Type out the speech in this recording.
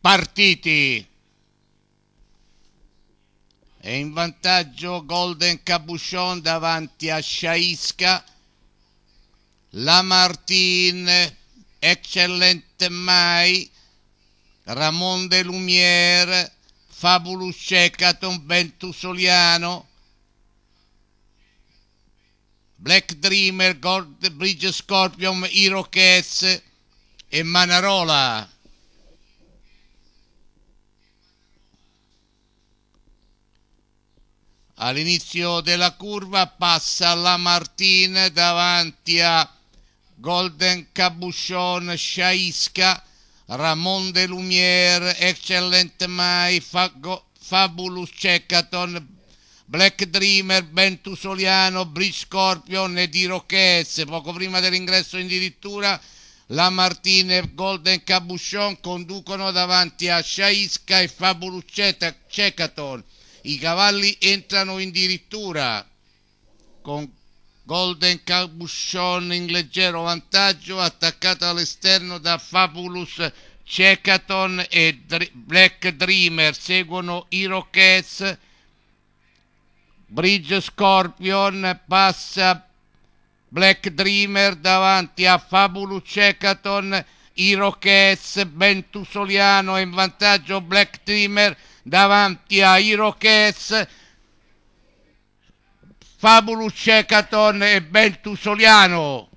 partiti. E in vantaggio Golden Cabuchon davanti a Sciaisca. Lamartine, Eccellente Mai, Ramon de Lumière, Fabulus Cecaton, Ventusoliano, Black Dreamer, Gold Bridge Scorpion, Iroquez e Manarola. All'inizio della curva passa Lamartine davanti a Golden Cabuchon, Sciaisca, Ramon de Lumière, Excellent Mai, Fago, Fabulous Ceccaton, Black Dreamer, Bentusoliano, Bridge Scorpion e di Rochesse. Poco prima dell'ingresso addirittura Lamartine e Golden Cabuchon conducono davanti a Sciaisca e Fabulous Ceccaton i cavalli entrano in dirittura con Golden Cabuchon in leggero vantaggio attaccato all'esterno da Fabulous Cecaton e Dr Black Dreamer seguono i Rockets Bridge Scorpion passa Black Dreamer davanti a Fabulous Cecaton i Rockets Bentusoliano in vantaggio Black Dreamer davanti a Iroquez, Fabulus Cecaton e Bentusoliano.